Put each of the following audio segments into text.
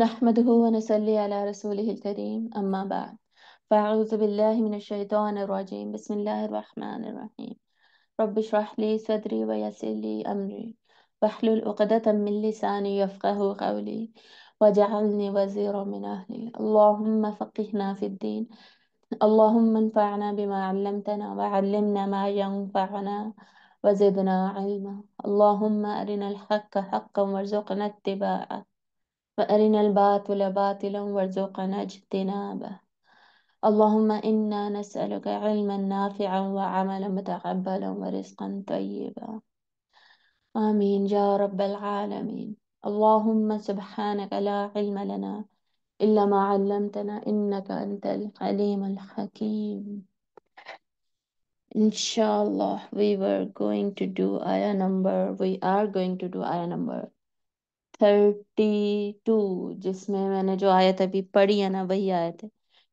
نحمده ونصلي على رسوله الكريم أما بعد فأعوذ بالله من الشيطان الرجيم بسم الله الرحمن الرحيم رب اشرح لي صدري ويسر لي أمري واحلل عقدة من لساني يفقه قولي واجعلني وزيرا من أهلي اللهم فقهنا في الدين اللهم انفعنا بما علمتنا وعلمنا ما ينفعنا وزدنا علما اللهم أرنا الحق حقا وارزقنا اتباعه وأرنا الباطل باطلا وارزقنا اجتنابه اللهم إنا نسألك علما نافعا وعملا متقبلا ورزقا طيبا آمين يا رب العالمين اللهم سبحانك لا علم لنا إلا ما علمتنا إنك أنت العليم الحكيم Inshallah, we were going to do ayah number, we are going to do ayah number 32, जिसमें मैंने जो आयत अभी पढ़ी है ना वही आयत है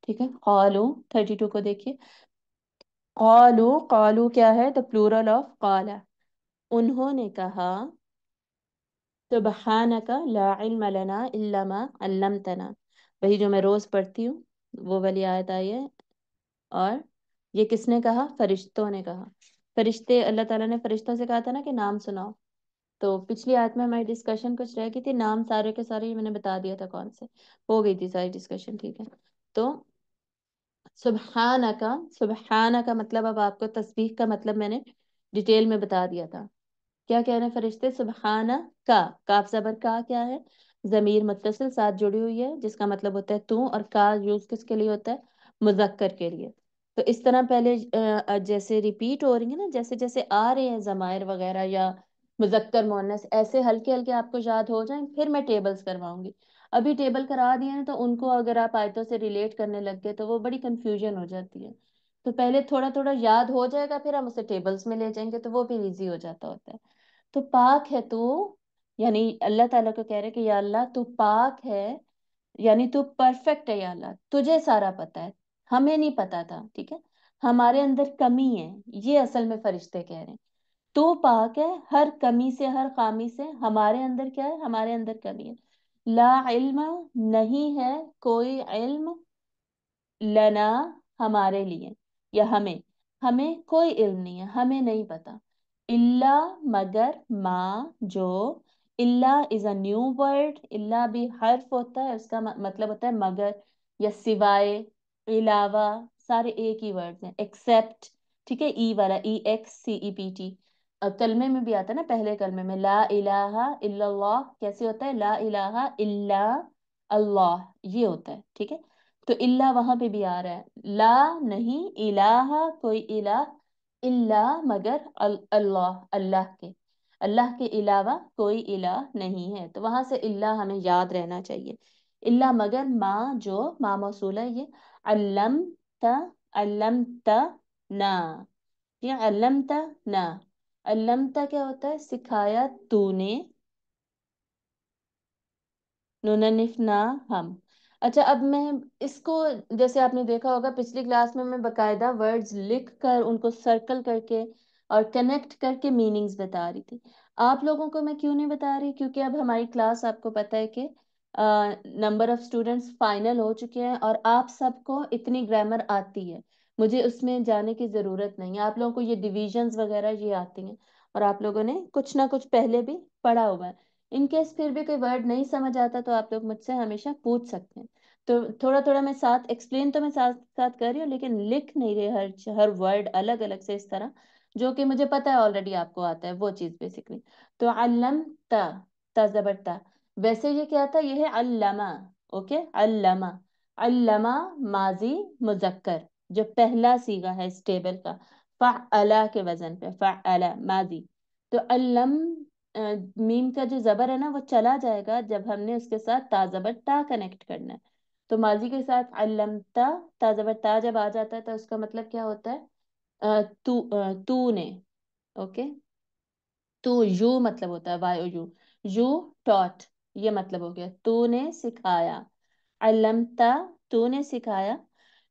ठीक है कॉलू 32 को देखिए कॉलू कॉलू क्या है द प्लूरल ऑफ कॉला उन्होंने कहा सुबहानक ला इल्म लना इल्ला मा अल्लमतना वही जो मैं रोज पढ़ती हूँ वो वाली आयत आई है और ये किसने कहा फरिश्तों ने कहा फरिश्ते अल्लाह ताला ने फरिश्तों से कहा था ना कि नाम सुनाओ तो पिछली आयत में हमारी डिस्कशन कुछ रह गई थी नाम सारे के सारे मैंने बता दिया था कौन से हो गई थी सारी डिस्कशन ठीक है तो सुबहाना का सुबहाना का मतलब अब आपको तस्बीह का मतलब मैंने डिटेल में बता दिया था क्या कह रहे हैं फरिश्ते सुबहाना का काफ जबर का क्या है जमीर मुतसिल साथ जुड़ी हुई है जिसका मतलब होता है तू और का यूज किसके लिए होता है मुजक्कर के लिए तो इस तरह पहले जैसे रिपीट हो रही है ना जैसे जैसे आ रहे हैं जमायर वगैरह या मुजक्कर मोनस ऐसे हल्के हल्के आपको याद हो जाए फिर मैं टेबल्स करवाऊंगी अभी टेबल करा दिए ना तो उनको अगर आप आयतों से रिलेट करने लग गए तो वो बड़ी कंफ्यूजन हो जाती है तो पहले थोड़ा थोड़ा याद हो जाएगा फिर हम उसे टेबल्स में ले जाएंगे तो वो भी ईजी हो जाता होता है तो पाक है तू यानी अल्लाह ताला को कह रहे कि या अल्लाह तू पाक है यानी तू परफेक्ट है या अल्लाह तुझे सारा पता है हमें नहीं पता था ठीक है हमारे अंदर कमी है ये असल में फरिश्ते कह रहे हैं तो पाक है हर कमी से हर खामी से हमारे अंदर क्या है हमारे अंदर कमी है ला इल्म नहीं है कोई इल्म लना हमारे लिए या हमें हमें कोई इल्म नहीं है हमें नहीं पता इल्ला मगर माँ जो इल्ला इज अ न्यू वर्ड इल्ला भी हर्फ होता है उसका मतलब होता है मगर या सिवाय इलावा सारे एक ही वर्ड हैं एक्सेप्ट ठीक है ई e वाला E X C E P T कलमे में भी आता है ना पहले कलमे में ला इलाहा इल्लल्लाह कैसे होता है ला इलाहा इल्ला अल्लाह ये होता है ठीक है तो इल्ला वहां पे भी आ रहा है ला नहीं इलाहा कोई इलाह इल्ला मगर अल्लाह अल्लाह के अल्लाह के अलावा कोई इलाह नहीं है तो वहां से इल्ला हमें याद रहना चाहिए इल्ला मगर माँ जो माँ मौसूला ये अल्लमत अल्लमत ना ठीक है अल्लमत ना अल्लमत क्या होता है सिखाया तूने नूननिफ ना हम अच्छा अब मैं इसको जैसे आपने देखा होगा पिछली क्लास में मैं बकायदा वर्ड्स लिख कर उनको सर्कल करके और कनेक्ट करके मीनिंग्स बता रही थी आप लोगों को मैं क्यों नहीं बता रही क्योंकि अब हमारी क्लास आपको पता है कि नंबर ऑफ स्टूडेंट्स फाइनल हो चुके हैं और आप सबको इतनी ग्रामर आती है मुझे उसमें जाने की ज़रूरत नहीं है आप लोगों को ये डिविजन्स वगैरह ये आती हैं और आप लोगों ने कुछ ना कुछ पहले भी पढ़ा हुआ है इनकेस फिर भी कोई वर्ड नहीं समझ आता तो आप लोग मुझसे हमेशा पूछ सकते हैं तो थोड़ा थोड़ा मैं साथ एक्सप्लेन तो मैं साथ साथ कर रही हूँ लेकिन लिख नहीं रही हर हर वर्ड अलग अलग से इस तरह जो कि मुझे पता है ऑलरेडी आपको आता है वो चीज़ बेसिकली तो अलम ता ता जबरता वैसे ये क्या था ये है अल्लामा ओके अल्लामा अल्लामा माजी मुजक्कर जो पहला सीगा है इस टेबल का अला के वजन पे अला माजी तो अल्लम मीम का जो जबर है ना वो चला जाएगा जब हमने उसके साथ ताजबर ता कनेक्ट करना है तो माजी के साथ अल्लमता ताजबर ता जब आ जाता है तो उसका मतलब क्या होता है तू तू ने ओके तू यू मतलब होता है वायो यू यू टॉट ये मतलब हो गया तूने सिखाया अलमता तूने सिखाया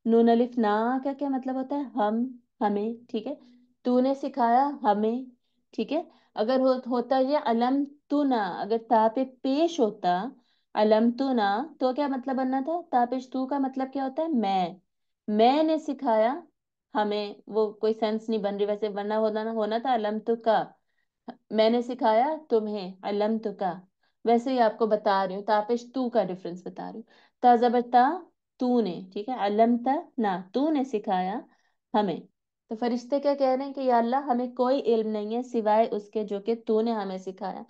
नून अलिफ ना का क्या मतलब होता है हम हमें ठीक है तूने सिखाया हमें ठीक है अगर हो, होता ये अलम ना अगर ता पे पेश होता अलम ना तो क्या मतलब बनना था ता पेश तू का मतलब क्या होता है मैं मैंने सिखाया हमें वो कोई सेंस नहीं बन रही वैसे बनना होना होना था अलम तुका मैंने सिखाया तुम्हें अलम तुका वैसे ही आपको बता रही हूँ तापेश तू का डिफरेंस बता रही हूँ ताजबता तू ने ठीक है अलमता ना तू ने सिखाया हमें तो फरिश्ते क्या कह रहे हैं कि या अल्लाह हमें कोई इल्म नहीं है सिवाय उसके जो कि तूने हमें सिखाया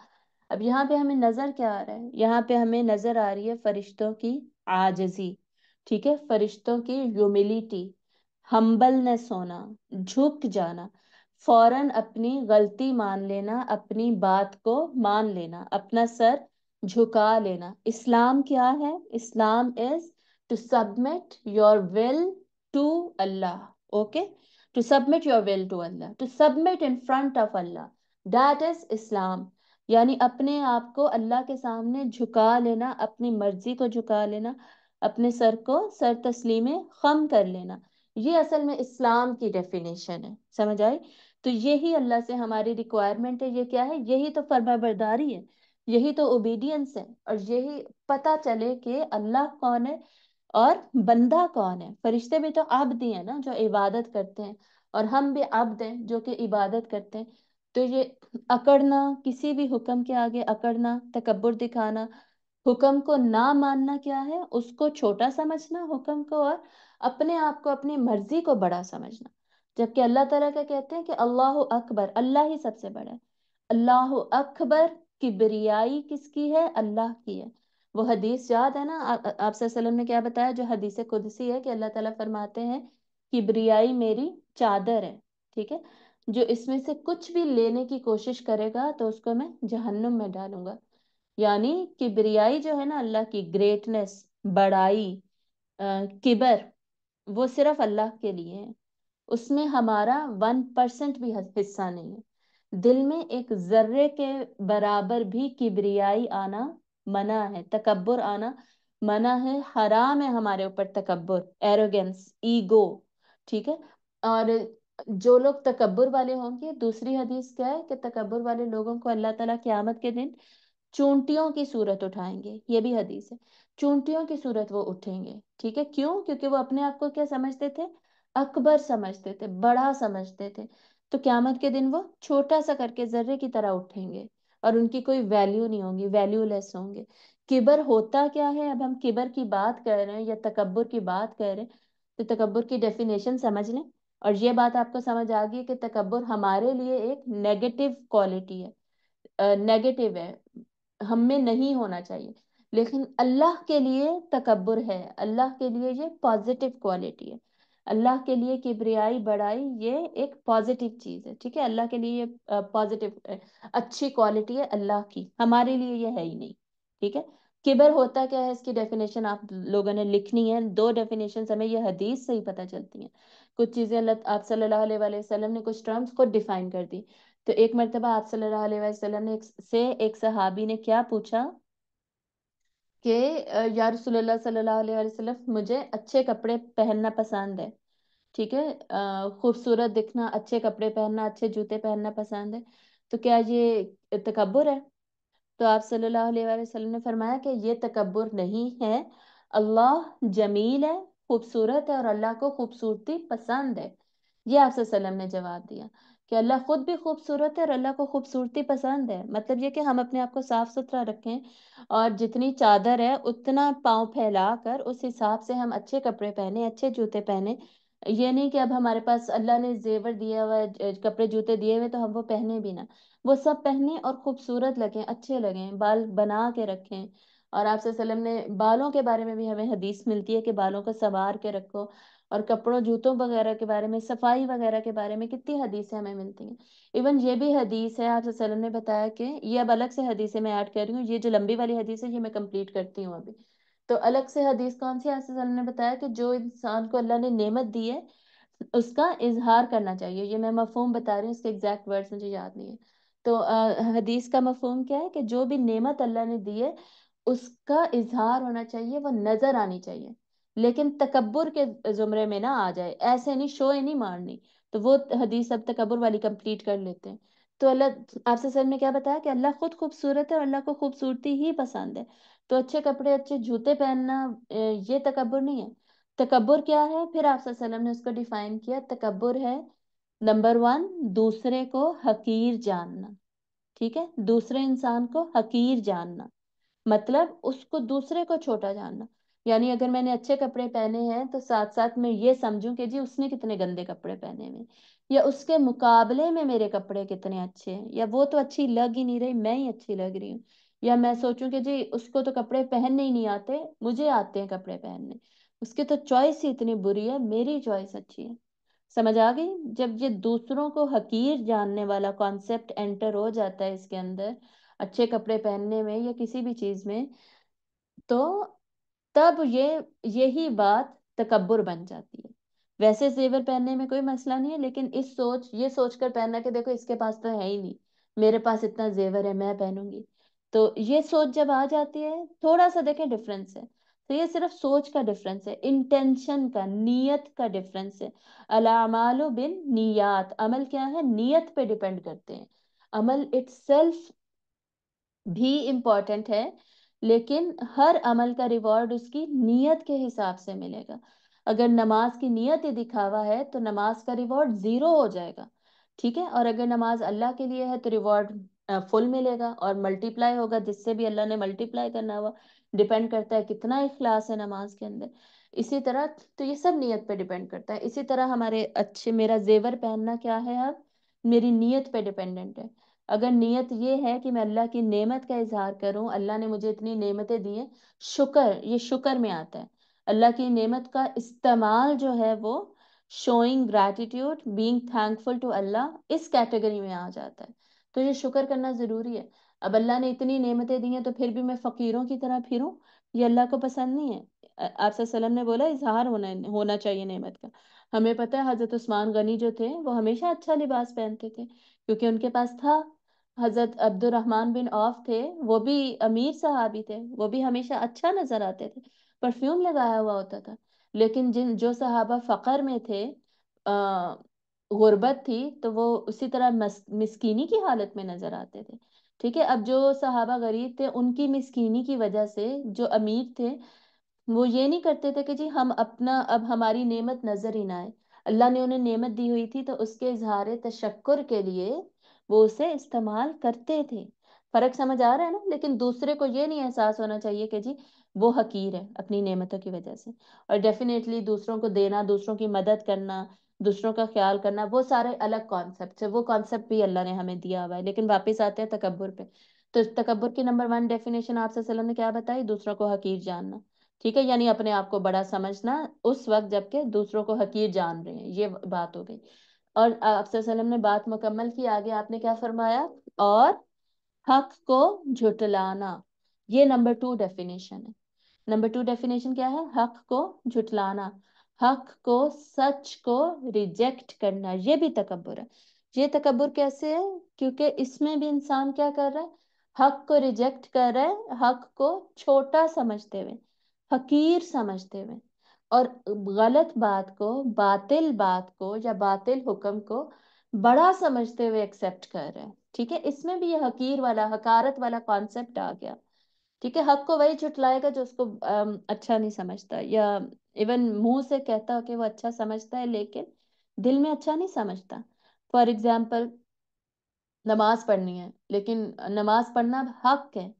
अब यहाँ पे हमें नजर क्या आ रहा है यहाँ पे हमें नजर आ रही है फरिश्तों की आजजी ठीक है फरिश्तों की ह्यूमिलिटी हम्बलनेस होना झुक जाना फौरन अपनी गलती मान लेना अपनी बात को मान लेना अपना सर झुका लेना इस्लाम क्या है Islam is to submit your will to Allah okay to submit your will to Allah to submit in front of Allah that is Islam यानी अपने आप को अल्लाह के सामने झुका लेना अपनी मर्जी को झुका लेना अपने सर को सर तस्लीमे खम कर लेना ये असल में इस्लाम की डेफिनेशन है समझ आई तो यही अल्लाह से हमारी रिक्वायरमेंट है ये क्या है यही तो फर्माबरदारी है यही तो ओबीडियंस है और यही पता चले कि अल्लाह कौन है और बंदा कौन है फरिश्ते भी तो आबदी है ना जो इबादत करते हैं और हम भी आप हैं जो कि इबादत करते हैं तो ये अकड़ना किसी भी हुक्म के आगे अकड़ना तकबर दिखाना हुक्म को ना मानना क्या है उसको छोटा समझना हुक्म को और अपने आप को अपनी मर्जी को बड़ा समझना जबकि अल्लाह तला क्या कहते हैं कि अल्लाह अकबर अल्लाह ही सबसे बड़ा है अल्लाह अकबर की बरियाई किसकी है अल्लाह की है वो हदीस याद है ना आप वसल्लम ने क्या बताया जो हदीस कुदसी है कि अल्लाह ताला फरमाते हैं कि बरियाई मेरी चादर है ठीक है जो इसमें से कुछ भी लेने की कोशिश करेगा तो उसको मैं जहन्नुम में डालूंगा यानी किबरियाई जो है ना अल्लाह की ग्रेटनेस बड़ाई किबर वो सिर्फ अल्लाह के लिए है उसमें हमारा वन परसेंट भी हिस्सा नहीं है दिल में एक जर्रे के बराबर भी किबरियाई आना मना है तकबर आना मना है हराम है हमारे ऊपर तकबर एरोगेंस ईगो ठीक है और जो लोग तकबर वाले होंगे दूसरी हदीस क्या है कि तकबर वाले लोगों को अल्लाह ताला क्यामत के दिन चूंटियों की सूरत उठाएंगे ये भी हदीस है चूंटियों की सूरत वो उठेंगे ठीक है क्यों क्योंकि वो अपने आप को क्या समझते थे अकबर समझते थे बड़ा समझते थे तो क्यामत के दिन वो छोटा सा करके जर्रे की तरह उठेंगे और उनकी कोई वैल्यू नहीं होगी वैल्यूलेस होंगे किबर होता क्या है अब हम किबर की बात कर रहे हैं या तकबर की बात कर रहे हैं तो तकबर की डेफिनेशन समझ लें और ये बात आपको समझ आ गई कि तकबर हमारे लिए एक नेगेटिव क्वालिटी है नेगेटिव है हम में नहीं होना चाहिए लेकिन अल्लाह के लिए तकबर है अल्लाह के लिए ये पॉजिटिव क्वालिटी है अल्लाह के लिए किबरियाई बड़ाई ये एक पॉजिटिव चीज़ है ठीक है अल्लाह के लिए ये पॉजिटिव अच्छी क्वालिटी है अल्लाह की हमारे लिए ये है ही नहीं ठीक है किबर होता क्या है इसकी डेफिनेशन आप लोगों ने लिखनी है दो डेफिनेशन हमें ये हदीस से ही पता चलती हैं कुछ चीज़ें आप सल्लल्लाहु अलैहि वसल्लम ने कुछ टर्म्स को डिफाइन कर दी तो एक मरतबा आप सल्लल्लाहु अलैहि वसल्लम ने से एक सहाबी ने क्या पूछा कि या वसल्लम मुझे अच्छे कपड़े पहनना पसंद है ठीक है खूबसूरत दिखना अच्छे कपड़े पहनना अच्छे जूते पहनना पसंद है तो क्या ये तकबर है तो आप सल्लल्लाहु अलैहि वसल्लम ने फरमाया कि ये तकबर नहीं है अल्लाह जमील है खूबसूरत है और अल्लाह को खूबसूरती पसंद है ये आपसे सलम ने जवाब दिया कि अल्लाह खुद भी खूबसूरत है और अल्लाह को खूबसूरती पसंद है मतलब ये कि हम अपने आप को साफ सुथरा रखें और जितनी चादर है उतना पाँव फैला कर उस हिसाब से हम अच्छे कपड़े पहने अच्छे जूते पहने ये नहीं कि अब हमारे पास अल्लाह ने जेवर दिया हुआ कपड़े जूते दिए हुए तो हम वो पहने भी ना वो सब पहने और खूबसूरत लगें अच्छे लगें बाल बना के रखें और आप सलम ने बालों के बारे में भी हमें हदीस मिलती है कि बालों को संवार के रखो और कपड़ों जूतों वगैरह के बारे में सफाई वगैरह के बारे में कितनी हदीसें हमें मिलती हैं इवन ये भी हदीस है आप सल्लम ने बताया कि ये अब अलग से हदीसें मैं ऐड कर रही हूँ ये जो लंबी वाली हदीस है ये मैं कंप्लीट करती हूँ अभी तो अलग से हदीस कौन सी आप सल्लम ने बताया कि जो इंसान को अल्लाह ने नेमत दी है उसका इजहार करना चाहिए ये मैं मफहम बता रही हूँ उसके एग्जैक्ट वर्ड्स मुझे याद नहीं है तो हदीस का मफहम क्या है कि जो भी नेमत अल्लाह ने दी है उसका इजहार होना चाहिए वो नजर आनी चाहिए लेकिन तकबर के जुमरे में ना आ जाए ऐसे नहीं शोए नहीं मारनी तो वो हदीस अब तकबर वाली कंप्लीट कर लेते हैं तो अल्लाह आपसे सर ने क्या बताया कि अल्लाह खुद खूबसूरत है और अल्लाह को खूबसूरती ही पसंद है तो अच्छे कपड़े अच्छे जूते पहनना ये तकबर नहीं है तकबर क्या है फिर आप सल्लम ने उसको डिफाइन किया तकबर है नंबर वन दूसरे को हकीर जानना ठीक है दूसरे इंसान को हकीर जानना मतलब उसको दूसरे को छोटा जानना यानी अगर मैंने अच्छे कपड़े पहने हैं तो साथ साथ मैं ये समझूं कि जी उसने कितने गंदे कपड़े पहने हुए या उसके मुकाबले में मेरे कपड़े कितने अच्छे हैं या वो तो अच्छी लग ही नहीं रही मैं ही अच्छी लग रही हूँ या मैं सोचूं कि जी उसको तो कपड़े पहनने ही नहीं आते मुझे आते हैं कपड़े पहनने उसकी तो चॉइस ही इतनी बुरी है मेरी चॉइस अच्छी है समझ आ गई जब ये दूसरों को हकीर जानने वाला कॉन्सेप्ट एंटर हो जाता है इसके अंदर अच्छे कपड़े पहनने में या किसी भी चीज में तो तब ये यही बात तकबर बन जाती है वैसे जेवर पहनने में कोई मसला नहीं है लेकिन इस सोच ये सोचकर पहनना कि देखो इसके पास तो है ही नहीं मेरे पास इतना जेवर है मैं पहनूंगी तो ये सोच जब आ जाती है थोड़ा सा देखें डिफरेंस है तो ये सिर्फ सोच का डिफरेंस है इंटेंशन का नीयत का डिफरेंस है अलामाल बिन नियत अमल क्या है नीयत पे डिपेंड करते हैं अमल इट्स भी इम्पॉर्टेंट है लेकिन हर अमल का रिवॉर्ड उसकी नीयत के हिसाब से मिलेगा अगर नमाज की नीयत ही दिखावा है तो नमाज का रिवॉर्ड ज़ीरो हो जाएगा ठीक है और अगर नमाज अल्लाह के लिए है तो रिवॉर्ड फुल मिलेगा और मल्टीप्लाई होगा जिससे भी अल्लाह ने मल्टीप्लाई करना हुआ डिपेंड करता है कितना इखलास है नमाज के अंदर इसी तरह तो ये सब नीयत पे डिपेंड करता है इसी तरह हमारे अच्छे मेरा जेवर पहनना क्या है अब मेरी नीयत पे डिपेंडेंट है अगर नीयत ये है कि मैं अल्लाह की नेमत का इजहार करूं अल्लाह ने मुझे इतनी नेमतें दी हैं शुक्र ये शुक्र में आता है अल्लाह की नेमत का इस्तेमाल जो है वो showing gratitude being thankful to Allah इस कैटेगरी में आ जाता है तो ये शुक्र करना ज़रूरी है अब अल्लाह ने इतनी नेमतें दी हैं तो फिर भी मैं फ़कीरों की तरह फिरूं ये अल्लाह को पसंद नहीं है आप सल्लम ने बोला इजहार होना होना चाहिए नेमत का हमें पता है हज़रत उस्मान गनी जो थे वो हमेशा अच्छा लिबास पहनते थे क्योंकि उनके पास था हजरत अब्दुलरहमान बिन औफ थे वो भी अमीर सहाबी थे वो भी हमेशा अच्छा नजर आते थे परफ्यूम लगाया हुआ होता था लेकिन जिन जो सहाबा फ़कर में थे अः गुर्बत थी तो वो उसी तरह मस, मिसकीनी की हालत में नजर आते थे ठीक है अब जो सहाबा गरीब थे उनकी मिसकीनी की वजह से जो अमीर थे वो ये नहीं करते थे कि जी हम अपना अब हमारी नेमत नजर ही ना आए अल्लाह ने उन्हें नेमत दी हुई थी तो उसके इजहार तशक्र के लिए वो उसे इस्तेमाल करते थे फर्क समझ आ रहा है ना लेकिन दूसरे को ये नहीं एहसास होना चाहिए कि जी वो हकीर है अपनी नेमतों की वजह से और डेफिनेटली दूसरों को देना दूसरों की मदद करना दूसरों का ख्याल करना वो सारे अलग कॉन्सेप्ट है वो कॉन्सेप्ट भी अल्लाह ने हमें दिया हुआ है लेकिन वापस आते हैं तकबर पे तो तकबर की नंबर वन डेफिनेशन आप ने क्या बताई दूसरों को हकीर जानना ठीक है यानी अपने आप को बड़ा समझना उस वक्त जबकि दूसरों को हकीर जान रहे हैं ये बात हो गई और आप ने बात मुकम्मल की आगे आपने क्या फरमाया और हक को झुटलाना ये नंबर टू डेफिनेशन है नंबर टू डेफिनेशन क्या है हक को झुटलाना हक को सच को रिजेक्ट करना ये भी तकबर है ये तकबर कैसे है क्योंकि इसमें भी इंसान क्या कर रहा है हक को रिजेक्ट कर रहा है हक को छोटा समझते हुए हकीर समझते हुए और गलत बात को बातिल बात को या बातिल हुक्म को बड़ा समझते हुए एक्सेप्ट कर रहे हैं ठीक है इसमें भी ये हकीर वाला हकारत वाला कॉन्सेप्ट आ गया ठीक है हक को वही छुटलाएगा जो उसको अच्छा नहीं समझता या इवन मुंह से कहता हो कि वो अच्छा समझता है लेकिन दिल में अच्छा नहीं समझता फॉर एग्जाम्पल नमाज पढ़नी है लेकिन नमाज पढ़ना हक है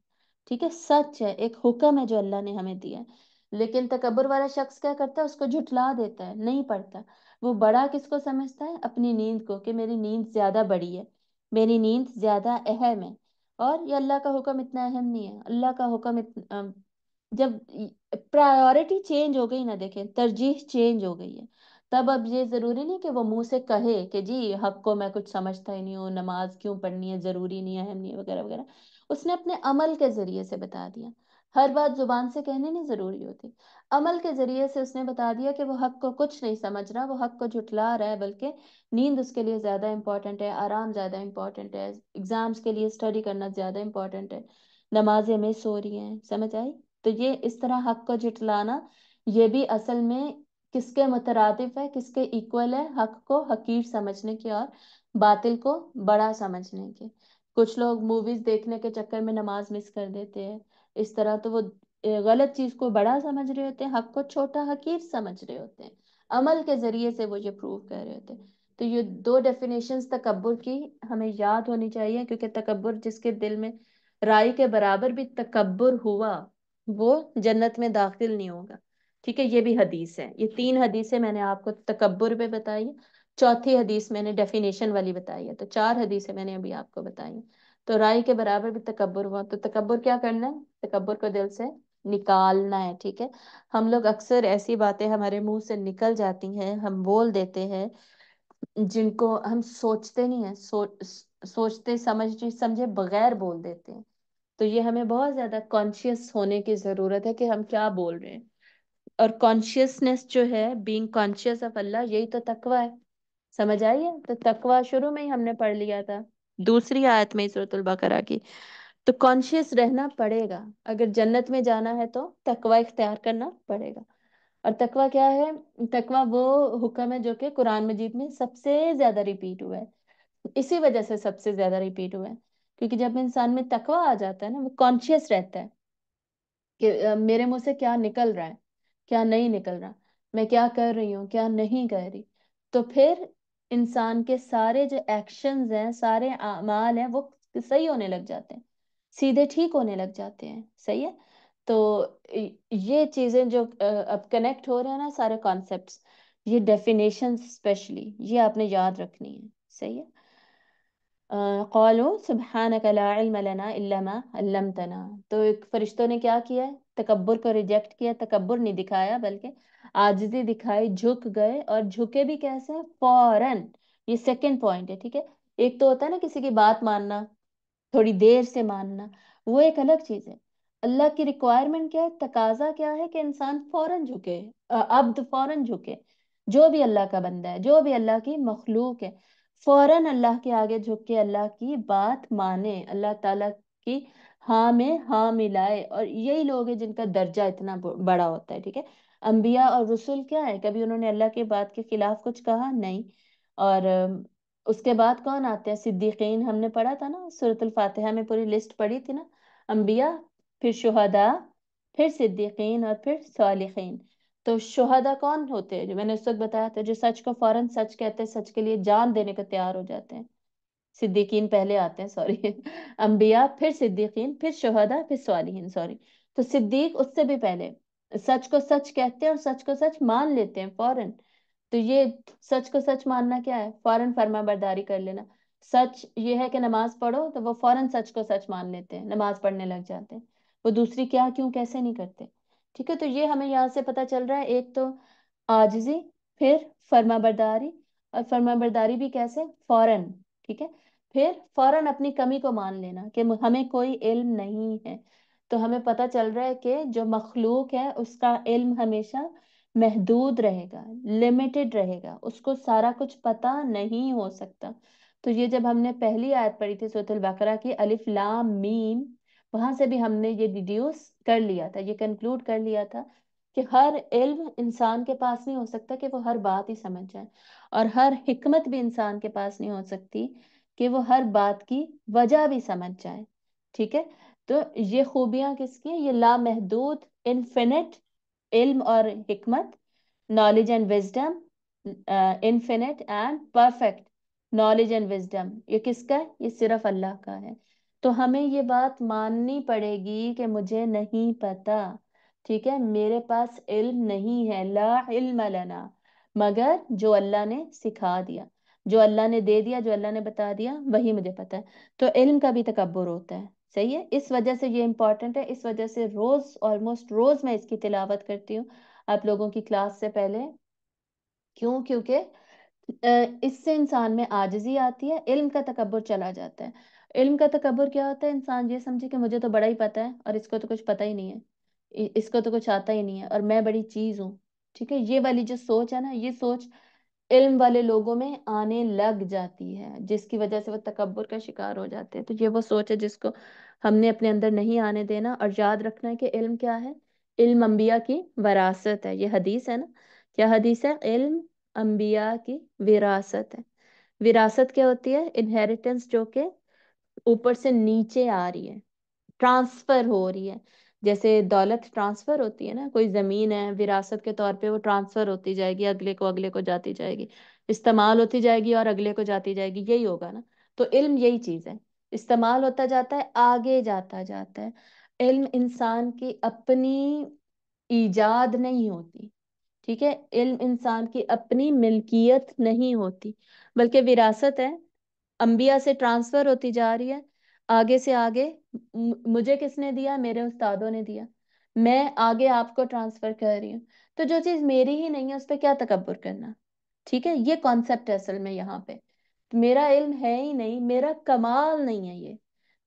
ठीक है सच है एक हुक्म है जो अल्लाह ने हमें दिया है लेकिन तकबर वाला शख्स क्या करता है उसको झुठला देता है नहीं पढ़ता वो बड़ा किसको समझता है अपनी नींद को कि मेरी नींद ज्यादा बड़ी है मेरी नींद ज्यादा अहम है और ये अल्लाह का हुक्म इतना अहम नहीं है अल्लाह का हुक्म जब प्रायोरिटी चेंज हो गई ना देखें तरजीह चेंज हो गई है तब अब ये ज़रूरी नहीं कि वो मुंह से कहे कि जी हक को मैं कुछ समझता ही नहीं हूँ नमाज क्यों पढ़नी है ज़रूरी नहीं है अहम नहीं है वगैरह वगैरह उसने अपने अमल के ज़रिए से बता दिया हर बात जुबान से कहने नहीं जरूरी होती अमल के जरिए से उसने बता दिया कि वो हक को कुछ नहीं समझ रहा वो हक को झुटला रहा है बल्कि नींद उसके लिए ज्यादा इंपॉर्टेंट है आराम ज्यादा इंपॉर्टेंट है एग्जाम्स के लिए स्टडी करना ज्यादा इंपॉर्टेंट है नमाजें में सो रही हैं समझ आई तो ये इस तरह हक को झुटलाना ये भी असल में किसके मुतरद है किसके इक्वल है हक को हकीर समझने की और बातिल को बड़ा समझने की कुछ लोग मूवीज देखने के चक्कर में नमाज मिस कर देते हैं इस तरह तो वो गलत चीज को बड़ा समझ रहे होते हैं हक को छोटा हकीर समझ रहे होते हैं अमल के जरिए से वो ये प्रूव कर रहे होते हैं तो ये दो डेफिनेशन तकबर की हमें याद होनी चाहिए क्योंकि तकबर जिसके दिल में राय के बराबर भी तकबर हुआ वो जन्नत में दाखिल नहीं होगा ठीक है ये भी हदीस है ये तीन हदीसें मैंने आपको तकबर पे बताई चौथी हदीस मैंने डेफिनेशन वाली बताई है तो चार हदीसें मैंने अभी आपको बताई तो राई के बराबर भी तकबर हुआ तो तकबर क्या करना है तकबर को दिल से निकालना है ठीक है हम लोग अक्सर ऐसी बातें हमारे मुंह से निकल जाती हैं हम बोल देते हैं जिनको हम सोचते नहीं है सो, सोचते समझ समझे बगैर बोल देते हैं तो ये हमें बहुत ज्यादा कॉन्शियस होने की जरूरत है कि हम क्या बोल रहे हैं और कॉन्शियसनेस जो है बींग कॉन्शियस ऑफ अल्लाह यही तो तकवा है समझ आइए तो तकवा शुरू में ही हमने पढ़ लिया था दूसरी आयत में सूरतुल बकरा की तो कॉन्शियस रहना पड़ेगा अगर जन्नत में जाना है तो तकवा इख्तियार करना पड़ेगा और तकवा क्या है तकवा वो हुक्म है जो कि कुरान मजीद में सबसे ज्यादा रिपीट हुआ है इसी वजह से सबसे ज्यादा रिपीट हुआ है क्योंकि जब इंसान में तकवा आ जाता है ना वो कॉन्शियस रहता है कि मेरे मुंह से क्या निकल रहा है क्या नहीं निकल रहा मैं क्या कर रही हूँ क्या नहीं कर रही तो फिर इंसान के सारे जो एक्शंस हैं सारे अमाल हैं वो सही होने लग जाते हैं सीधे ठीक होने लग जाते हैं सही है तो ये चीजें जो अब कनेक्ट हो रहे हैं ना सारे कॉन्सेप्ट्स ये डेफिनेशन स्पेशली ये आपने याद रखनी है सही है कौलो सुबहानक ला तो एक फरिश्तों ने क्या किया तकबर को रिजेक्ट किया तकबर नहीं दिखाया बल्कि आजिजी दिखाई झुक गए और झुके भी कैसे फौरन ये सेकंड पॉइंट है ठीक है एक तो होता है ना किसी की बात मानना थोड़ी देर से मानना वो एक अलग चीज है अल्लाह की रिक्वायरमेंट क्या है तकाजा क्या है कि इंसान फौरन झुके अब्द फौरन झुके जो भी अल्लाह का बंदा है जो भी अल्लाह की मखलूक है फौरन अल्लाह के आगे झुक के अल्लाह की बात माने अल्लाह ताला की हाँ में हाँ मिलाए और यही लोग हैं जिनका दर्जा इतना बड़ा होता है ठीक है अंबिया और रसुल क्या है कभी उन्होंने अल्लाह के बात के खिलाफ कुछ कहा नहीं और उसके बाद कौन आते हैं सिद्दीकीन हमने पढ़ा था ना सूरतुल फातिहा में पूरी लिस्ट पढ़ी थी ना अंबिया फिर शुहदा फिर सिद्दीकीन और फिर सालिकीन तो शोहदा कौन होते हैं जो मैंने उस वक्त बताया था जो सच को फौरन सच कहते हैं सच के लिए जान देने को तैयार हो जाते हैं सिद्दीकीन पहले आते हैं सॉरी अम्बिया फिर सिद्दीकीन फिर शोहदा फिर सवालीन सॉरी तो सिद्दीक उससे भी पहले सच को सच कहते हैं और सच को सच मान लेते हैं फौरन तो ये सच को सच मानना क्या है फौरन फर्मा बरदारी कर लेना सच ये है कि नमाज पढ़ो तो वो फौरन सच को सच मान लेते हैं नमाज पढ़ने लग जाते हैं वो दूसरी क्या क्यों कैसे नहीं करते ठीक है तो ये हमें यहाँ से पता चल रहा है एक तो आजजी फिर फर्मा बरदारी और फर्मा बरदारी भी कैसे फौरन ठीक है फिर फौरन अपनी कमी को मान लेना कि हमें कोई इल्म नहीं है तो हमें पता चल रहा है कि जो मखलूक है उसका इल्म हमेशा महदूद रहेगा लिमिटेड रहेगा उसको सारा कुछ पता नहीं हो सकता तो ये जब हमने पहली आयत पढ़ी थी सोतुल बकरा की अलिफ लाम मीम वहां से भी हमने ये डिड्यूस कर लिया था ये कंक्लूड कर लिया था कि हर इल्म इंसान के पास नहीं हो सकता कि वो हर बात ही समझ जाए और हर हिकमत भी इंसान के पास नहीं हो सकती कि वो हर बात की वजह भी समझ जाए ठीक है तो ये खूबियां किसकी हैं ये लामहदूद इनफिनिट इल्म और हिकमत knowledge and wisdom infinite and perfect knowledge and wisdom ये किसका है ये सिर्फ अल्लाह का है तो हमें ये बात माननी पड़ेगी कि मुझे नहीं पता ठीक है मेरे पास इल्म नहीं है ला इल्म लना मगर जो अल्लाह ने सिखा दिया जो अल्लाह ने दे दिया जो अल्लाह ने बता दिया वही मुझे पता है तो इल्म का भी तकबर होता है सही है इस वजह से ये इम्पॉर्टेंट है इस वजह से रोज ऑलमोस्ट रोज मैं इसकी तिलावत करती हूँ आप लोगों की क्लास से पहले क्यों क्योंकि इससे इंसान में आजजी आती है इल्म का तकबर चला जाता है इल्म का तकबर क्या होता है इंसान ये समझे कि मुझे तो बड़ा ही पता है और इसको तो कुछ पता ही नहीं है इसको तो कुछ आता ही नहीं है और मैं बड़ी चीज हूँ ठीक है ये वाली जो सोच है ना ये सोच इल्म वाले लोगों में आने लग जाती है जिसकी वजह से वो तकबर का शिकार हो जाते हैं तो ये वो सोच है जिसको हमने अपने अंदर नहीं आने देना और याद रखना है कि इल्म क्या है इल्म अंबिया की वरासत है ये हदीस है ना क्या हदीस है इल्म अम्बिया की विरासत है विरासत क्या होती है इनहेरिटेंस जो कि ऊपर से नीचे आ रही है ट्रांसफर हो रही है जैसे दौलत ट्रांसफर होती है ना कोई जमीन है विरासत के तौर पे वो ट्रांसफर होती जाएगी अगले को अगले को जाती जाएगी इस्तेमाल होती जाएगी और अगले को जाती जाएगी यही होगा ना तो इल्म यही चीज है इस्तेमाल होता जाता है आगे जाता जाता है इल्म इंसान की अपनी ईजाद नहीं होती ठीक है इल्म इंसान की अपनी मिल्कियत नहीं होती बल्कि विरासत है अंबिया से ट्रांसफर होती जा रही है आगे से आगे मुझे किसने दिया मेरे उस्तादों ने दिया मैं आगे आपको ट्रांसफर कर रही हूँ तो जो चीज मेरी ही नहीं है उस पर क्या तकबर करना ठीक है ये कॉन्सेप्ट है असल में यहाँ पे मेरा इल्म है ही नहीं मेरा कमाल नहीं है ये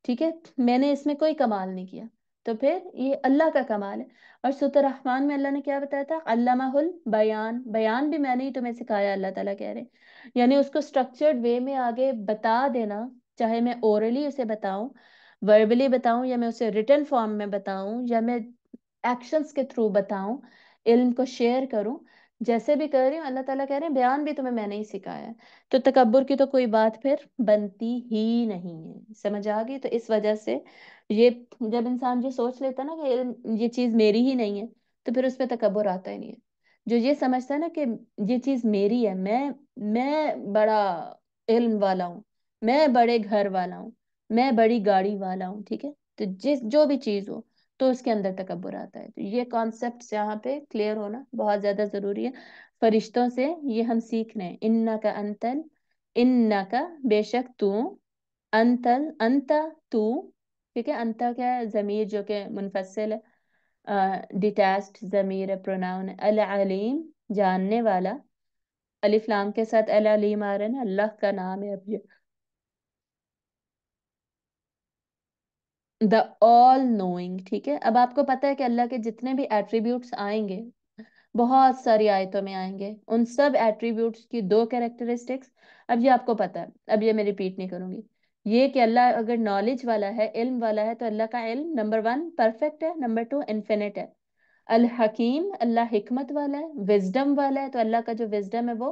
ठीक है मैंने इसमें कोई कमाल नहीं किया तो फिर ये अल्लाह का कमाल है और सुतरहमान में अल्लाह ने क्या बताया था अल्लाहुल बयान बयान भी मैंने ही तुम्हें सिखाया अल्लाह ताला कह रहे यानी उसको स्ट्रक्चर्ड वे में आगे बता देना चाहे मैं ओरली उसे बताऊं वर्बली बताऊं या मैं उसे रिटर्न फॉर्म में बताऊं या मैं एक्शन के थ्रू बताऊं इल्म को शेयर करूं जैसे भी कर रही हूँ अल्लाह ताला कह रहे हैं बयान भी तुम्हें मैंने ही सिखाया तो तकबर की तो कोई बात फिर बनती ही नहीं है समझ आ गई तो इस वजह से ये जब इंसान ये सोच लेता है ना कि ये चीज मेरी ही नहीं है तो फिर उस पर तकबर आता ही नहीं है जो ये समझता है ना कि ये चीज मेरी है मैं मैं बड़ा इल्म वाला हूँ मैं बड़े घर वाला हूँ मैं बड़ी गाड़ी वाला हूँ ठीक है तो जिस जो भी चीज हो तो उसके अंदर तकबर आता है तो ये कॉन्सेप्ट यहाँ पे क्लियर होना बहुत ज्यादा जरूरी है फरिश्तों से ये हम सीख रहे हैं इन्ना का अंतल इन्ना का बेशक तू अंतल अंत तू क्योंकि अंत क्या है ज़मीर जो कि मुनफसल है डिटैच ज़मीर प्रोनाउन अल अलीम जानने वाला अलीफ्लाम के साथ अल अलीम आ रहा है ना अल्लाह का नाम है अब ये द ऑल नोइंग ठीक है अब आपको पता है कि अल्लाह के जितने भी एट्रीब्यूट्स आएंगे बहुत सारी आयतों में आएंगे उन सब एट्रीब्यूट्स की दो कैरेक्टरिस्टिक्स अब ये आपको पता है अब ये मैं रिपीट नहीं करूंगी ये कि अल्लाह अगर नॉलेज वाला है इल्म वाला है तो अल्लाह का इल्म नंबर वन परफेक्ट है नंबर टू इन्फिनिट है अल हकीम अल्लाह हिकमत वाला है विजडम वाला है तो अल्लाह का जो विजडम है वो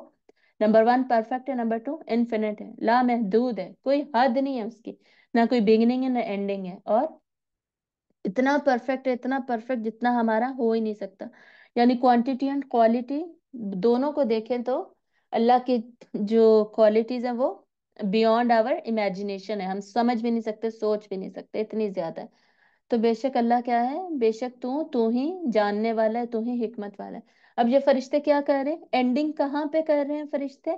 नंबर वन परफेक्ट है नंबर टू इन्फिनिट है ला महदूद है कोई हद नहीं है उसकी ना कोई बिगनिंग है ना एंडिंग है और इतना परफेक्ट है इतना परफेक्ट जितना हमारा हो ही नहीं सकता यानी क्वान्टिटी एंड क्वालिटी दोनों को देखें तो अल्लाह की जो क्वालिटीज है वो बियॉन्ड आवर इमेजिनेशन है हम समझ भी नहीं सकते सोच भी नहीं सकते इतनी ज्यादा है तो बेशक अल्लाह क्या है बेशक तू तू ही जानने वाला है तू ही हिकमत वाला है अब ये फरिश्ते क्या कर रहे हैं एंडिंग कहाँ पे कर रहे हैं फरिश्ते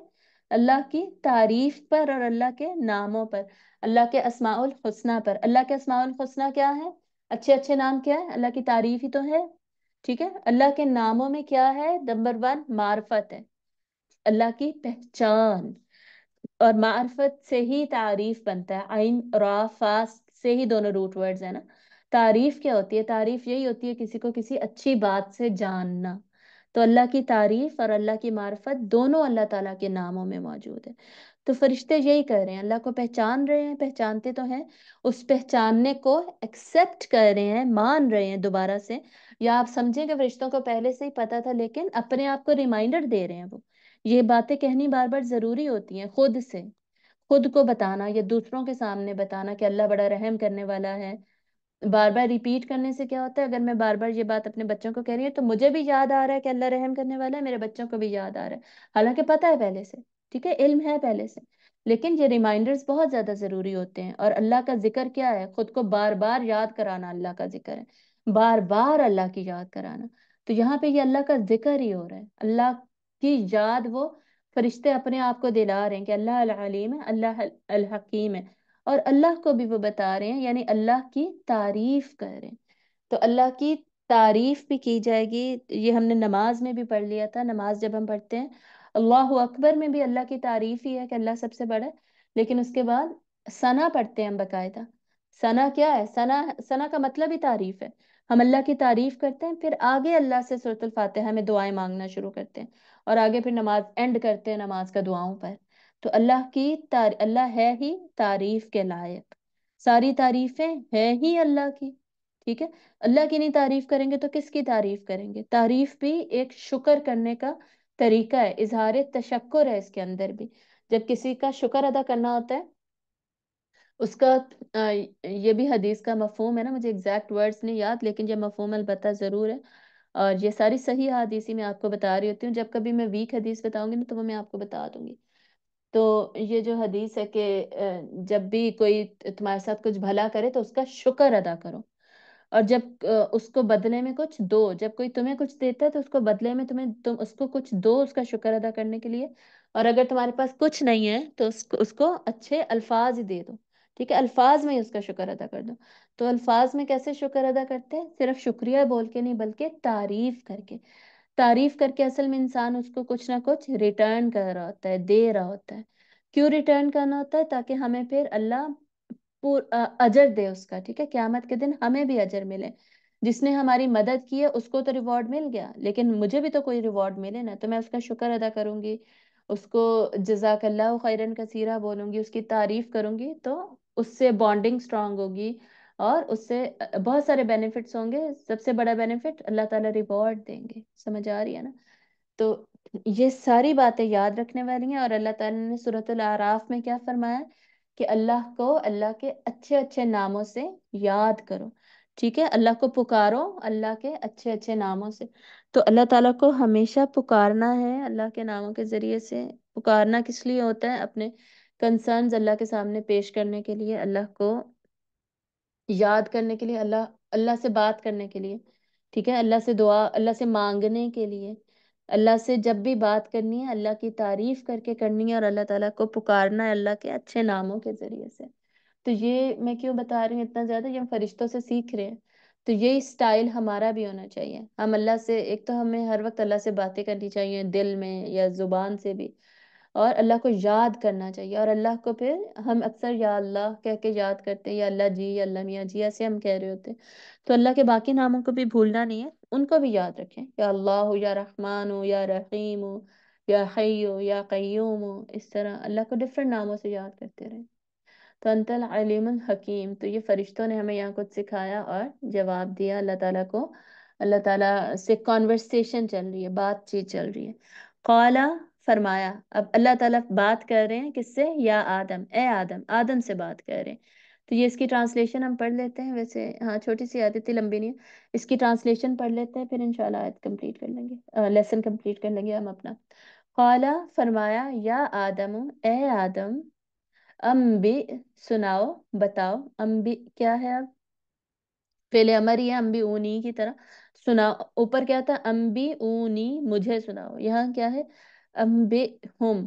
अल्लाह की तारीफ पर और अल्लाह के नामों पर अल्लाह के असमाउल हुसना पर अल्लाह के असमाउल हुसना क्या है अच्छे अच्छे नाम क्या है अल्लाह की तारीफ ही तो है ठीक है अल्लाह के नामों में क्या है नंबर वन मार्फत है अल्लाह की पहचान और मार्फत से ही तारीफ बनता है आइन रा फास्ट से ही दोनों रूट वर्ड्स है ना तारीफ क्या होती है तारीफ यही होती है किसी को किसी अच्छी बात से जानना तो अल्लाह की तारीफ और अल्लाह की मार्फत दोनों अल्लाह ताला के नामों में मौजूद है तो फरिश्ते यही कर रहे हैं अल्लाह को पहचान रहे हैं पहचानते तो हैं उस पहचानने को एक्सेप्ट कर रहे हैं मान रहे हैं दोबारा से या आप समझें कि फरिश्तों को पहले से ही पता था लेकिन अपने आप को रिमाइंडर दे रहे हैं वो ये बातें कहनी बार बार ज़रूरी होती हैं खुद से खुद को बताना या दूसरों के सामने बताना कि अल्लाह बड़ा रहम करने वाला है बार बार रिपीट करने से क्या होता है अगर मैं बार बार ये बात अपने बच्चों को कह रही हूँ तो मुझे भी याद आ रहा है कि अल्लाह रहम करने वाला है मेरे बच्चों को भी याद आ रहा है हालांकि पता है पहले से ठीक है इल्म है पहले से लेकिन ये रिमाइंडर्स बहुत ज़्यादा ज़रूरी होते हैं और अल्लाह का जिक्र क्या है खुद को बार बार याद कराना अल्लाह का जिक्र है बार बार अल्लाह की याद कराना तो यहाँ पे ये अल्लाह का जिक्र ही हो रहा है अल्लाह की याद वो फरिश्ते अपने आप को दिला रहे हैं कि अल्लाह अलीम है अल्लाह हकीम है और अल्लाह को भी वो बता रहे हैं यानी अल्लाह की तारीफ कर रहे हैं तो अल्लाह की तारीफ भी की जाएगी ये हमने नमाज में भी पढ़ लिया था नमाज जब हम पढ़ते हैं अल्लाह अकबर में भी अल्लाह की तारीफ ही है कि अल्लाह सबसे बड़ा लेकिन उसके बाद सना पढ़ते हैं हम बाकायदा सना क्या है सना सना का मतलब ही तारीफ है हम अल्लाह की तारीफ करते हैं फिर आगे अल्लाह से सूरतल फातिहा में दुआएं मांगना शुरू करते हैं और आगे फिर नमाज एंड करते हैं नमाज का दुआओं पर तो अल्लाह की अल्लाह है ही तारीफ के लायक सारी तारीफें है ही अल्लाह की ठीक है अल्लाह की नहीं तारीफ करेंगे तो किसकी तारीफ करेंगे तारीफ भी एक शुक्र करने का तरीका है इजहार तशक्र है इसके अंदर भी जब किसी का शुक्र अदा करना होता है उसका ये भी हदीस का मफहम है ना मुझे एग्जैक्ट वर्ड्स नहीं याद लेकिन ये मफहम अलबत्ता ज़रूर है और ये सारी सही हदीसी मैं आपको बता रही होती हूँ जब कभी मैं वीक हदीस बताऊंगी ना तो वो मैं आपको बता दूंगी तो ये जो हदीस है कि जब भी कोई तुम्हारे साथ कुछ भला करे तो उसका शुक्र अदा करो और जब उसको बदले में कुछ दो जब कोई तुम्हें कुछ देता है तो उसको बदले में तुम्हें तुम उसको कुछ दो उसका शुक्र अदा करने के लिए और अगर तुम्हारे पास कुछ नहीं है तो उसको उसको अच्छे अल्फाज ही दे दो ठीक है अल्फाज में ही उसका शुक्र अदा कर दो तो अल्फाज में कैसे शुक्र अदा करते हैं सिर्फ शुक्रिया बोल के नहीं बल्कि तारीफ करके तारीफ करके असल में इंसान उसको कुछ ना कुछ रिटर्न कर रहा होता है दे रहा होता है क्यों रिटर्न करना होता है ताकि हमें फिर अल्लाह अजर दे उसका ठीक है क्यामत के दिन हमें भी अजर मिले जिसने हमारी मदद की है उसको तो रिवॉर्ड मिल गया लेकिन मुझे भी तो कोई रिवॉर्ड मिले ना तो मैं उसका शुक्र अदा करूंगी उसको जजाकल्ला खैरन सीरा बोलूंगी उसकी तारीफ करूंगी तो उससे बॉन्डिंग स्ट्रांग होगी और उससे बहुत सारे बेनिफिट्स होंगे सबसे बड़ा बेनिफिट अल्लाह ताला रिवॉर्ड देंगे समझ आ रही है ना तो ये सारी बातें याद रखने वाली हैं और अल्लाह ताला ने सूरत आराफ में क्या फरमाया कि अल्लाह को अल्लाह के अच्छे अच्छे नामों से याद करो ठीक है अल्लाह को पुकारो अल्लाह के अच्छे अच्छे नामों से तो अल्लाह ताला को हमेशा पुकारना है अल्लाह के नामों के ज़रिए से पुकारना किस लिए होता है अपने कंसर्न अल्लाह के सामने पेश करने के लिए अल्लाह को याद करने के लिए अल्लाह अल्लाह से बात करने के लिए ठीक है अल्लाह से दुआ अल्लाह से मांगने के लिए अल्लाह से जब भी बात करनी है अल्लाह की तारीफ करके करनी है और अल्लाह ताला को पुकारना है अल्लाह के अच्छे नामों के जरिए से तो ये मैं क्यों बता रही हूँ इतना ज्यादा ये हम फरिश्तों से सीख रहे हैं तो यही स्टाइल हमारा भी होना चाहिए हम अल्लाह से एक तो हमें हर वक्त अल्लाह से बातें करनी चाहिए दिल में या जुबान से भी और अल्लाह को याद करना चाहिए और अल्लाह को फिर हम अक्सर या अल्लाह कह के याद करते हैं या अल्लाह जी या अल्लाह मियाँ जी ऐसे हम कह रहे होते हैं तो अल्लाह के बाकी नामों को भी भूलना नहीं है उनको भी याद रखें या अल्लाह हो या रहमान हो या रहीम हो या हई हो या क्यूम हो इस तरह अल्लाह को डिफरेंट नामों से याद करते रहें तो अंतल हकीम तो ये फरिश्तों ने हमें यहाँ कुछ सिखाया और जवाब दिया अल्लाह ताला को अल्लाह ताला से कॉन्वर्सेशन चल रही है बातचीत चल रही है कला फरमाया अब अल्लाह ताला बात कर रहे हैं किससे या आदम ए आदम आदम से बात कर रहे हैं तो ये इसकी ट्रांसलेशन हम पढ़ लेते हैं वैसे हाँ छोटी सी आदत थी लंबी नहीं इसकी ट्रांसलेशन पढ़ लेते हैं फिर इंशाल्लाह आयत कंप्लीट कर लेंगे लेसन कंप्लीट कर लेंगे हम अपना खाला फरमाया या आदम ए आदम अम्बी सुनाओ बताओ अम्बी क्या है अब पहले अमर ही अम्बी ऊनी की तरह सुनाओ ऊपर क्या था अम्बी ऊनी मुझे सुनाओ यहाँ क्या है अम्बे हम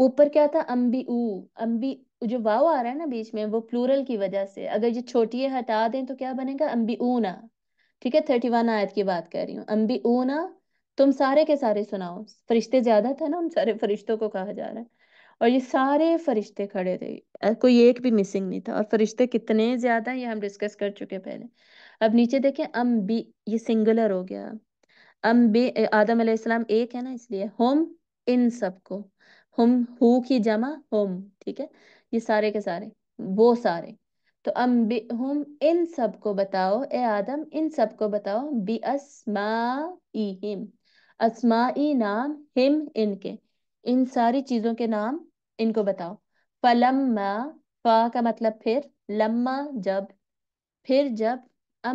ऊपर क्या था अम्बी ऊ अम्बी जो वाव आ रहा है ना बीच में वो प्लूरल की वजह से अगर ये छोटी है हटा दें तो क्या बनेगा अम्बी ऊना ठीक है थर्टी वन आयत की बात कर रही हूँ अम्बी ऊना तुम सारे के सारे सुनाओ फरिश्ते ज्यादा था ना उन सारे फरिश्तों को कहा जा रहा है और ये सारे फरिश्ते खड़े थे कोई एक भी मिसिंग नहीं था और फरिश्ते कितने ज्यादा ये हम डिस्कस कर चुके हैं पहले अब नीचे देखें अम्बी ये सिंगुलर हो गया अम्बे आदम अलैहिस्सलाम एक है ना इसलिए हम इन सबको हम हु की जमा हम ठीक है ये सारे के सारे वो सारे तो अम्बे हम इन सबको बताओ ए आदम इन सबको बताओ बी असमा हिम असमा नाम हिम इनके इन सारी चीजों के नाम इनको बताओ फलम्मा फा का मतलब फिर लम्मा जब फिर जब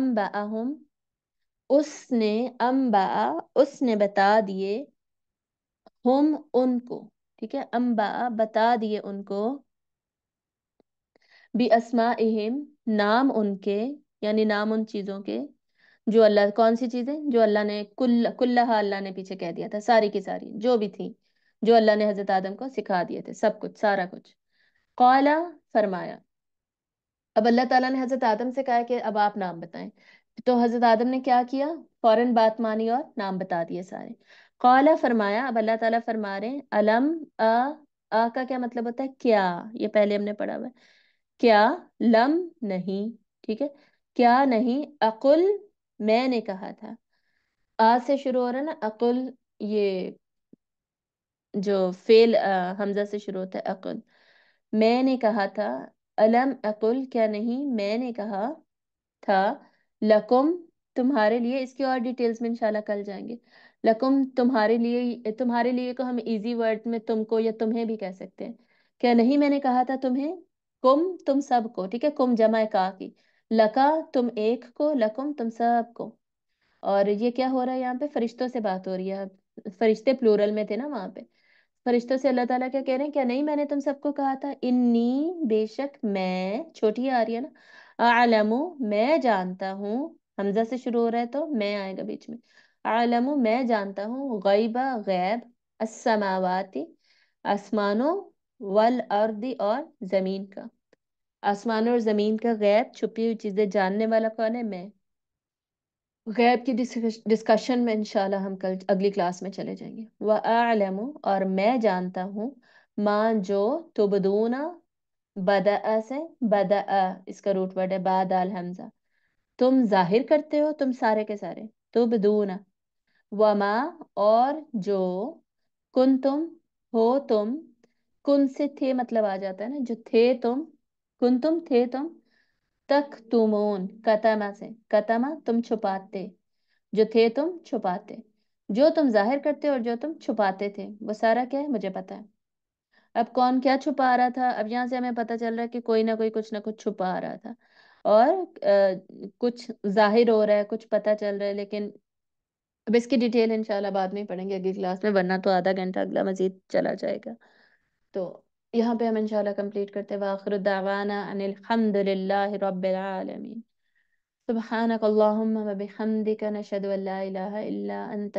अम्बाहुम उसने अम्बा उसने बता दिए हम उनको ठीक है अम्बा बता दिए उनको भी असमा इहिम नाम उनके यानी नाम उन चीज़ों के जो अल्लाह कौन सी चीज़ें जो अल्लाह ने कुल कुल्ला अल्लाह ने पीछे कह दिया था सारी की सारी जो भी थी जो अल्लाह ने हज़रत आदम को सिखा दिए थे सब कुछ सारा कुछ कौला फरमाया अब अल्लाह ताला ने हज़रत आदम से कहा कि अब आप नाम बताएं तो हजरत आदम ने क्या किया फौरन बात मानी और नाम बता दिए सारे कौला फरमाया अब अल्लाह ताला फरमा रहे अलम अ अ का क्या मतलब होता है क्या ये पहले हमने पढ़ा हुआ क्या लम नहीं ठीक है क्या नहीं अकुल मैंने कहा था आ से शुरू हो रहा है ना अकुल ये जो फेल आ, हमजा से शुरू होता है अकुल मैंने कहा था अलम अकुल क्या नहीं मैंने कहा था लकुम तुम्हारे लिए इसकी और डिटेल्स में इंशाल्लाह कल जाएंगे लकुम तुम्हारे लिए तुम्हारे लिए को हम इजी वर्ड में तुमको या तुम्हें भी कह सकते हैं क्या नहीं मैंने कहा था तुम्हें कुम तुम सब को ठीक है कुम जमा का की लका तुम एक को लकुम तुम सब को और ये क्या हो रहा है यहाँ पे फरिश्तों से बात हो रही है फरिश्ते प्लूरल में थे ना वहां पे फरिश्तों से अल्लाह ताला क्या कह रहे हैं क्या नहीं मैंने तुम सबको कहा था इन्नी बेशक मैं छोटी आ रही है ना आलमो मैं जानता हूँ हमजा से शुरू हो रहा है तो मैं आएगा बीच में आलमो मैं जानता हूँ गैबा गैब असमावाती आसमानों वल अर्दी और जमीन का आसमान और जमीन का गैब छुपी हुई चीजें जानने वाला कौन है मैं गैब की डिस्कशन में इंशाल्लाह हम कल अगली क्लास में चले जाएंगे वह आलम और मैं जानता हूँ माँ जो तुबदूना बदा से बदा इसका रूट वर्ड है बाद अल हमजा तुम जाहिर करते हो तुम सारे के सारे तो दूना वमा और जो कुन तुम हो तुम कुन से थे मतलब आ जाता है ना जो थे तुम कुन तुम थे तुम तक तुमोन कतमा से कतमा तुम छुपाते जो थे तुम छुपाते जो तुम जाहिर करते और जो तुम छुपाते थे वो सारा क्या है मुझे पता है अब कौन क्या छुपा रहा था अब यहाँ से हमें पता चल रहा है कि कोई ना कोई कुछ ना कुछ छुपा रहा था और आ, कुछ जाहिर हो रहा है कुछ पता चल रहा है लेकिन अब इसकी डिटेल इंशाल्लाह बाद में पढ़ेंगे अगली क्लास में वरना तो आधा घंटा अगला मजीद चला जाएगा तो यहाँ पे हम इंशाल्लाह कंप्लीट करते हैं वाखिर दावाना अनिलहमदिल्लाह रब्बिलआलमीन सुबहानक अल्लाहुम्म व बिहम्दिक नशहदु अल्ला इलाहा इल्ला अंत